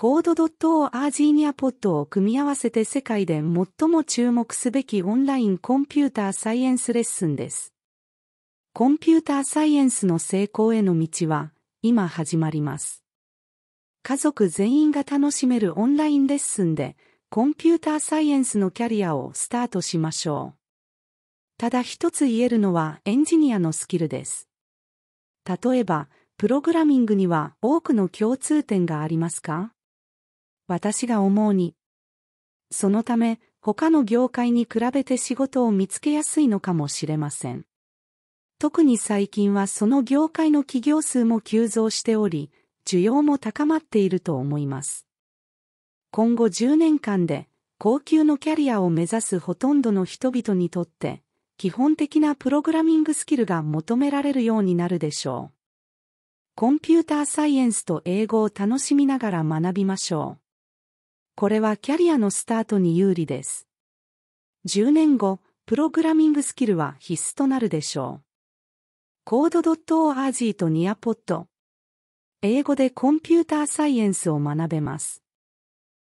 コード .org にアポットを組み合わせて世界で最も注目すべきオンラインコンピューターサイエンスレッスンです。コンピューターサイエンスの成功への道は今始まります。家族全員が楽しめるオンラインレッスンでコンピューターサイエンスのキャリアをスタートしましょう。ただ一つ言えるのはエンジニアのスキルです。例えば、プログラミングには多くの共通点がありますか私が思うに。そのため、他の業界に比べて仕事を見つけやすいのかもしれません。特に最近はその業界の企業数も急増しており、需要も高まっていると思います。今後10年間で高級のキャリアを目指すほとんどの人々にとって、基本的なプログラミングスキルが求められるようになるでしょう。コンピューターサイエンスと英語を楽しみながら学びましょう。これはキャリアのスタートに有利です。10年後、プログラミングスキルは必須となるでしょう。コード .org とニアポット英語でコンピューターサイエンスを学べます。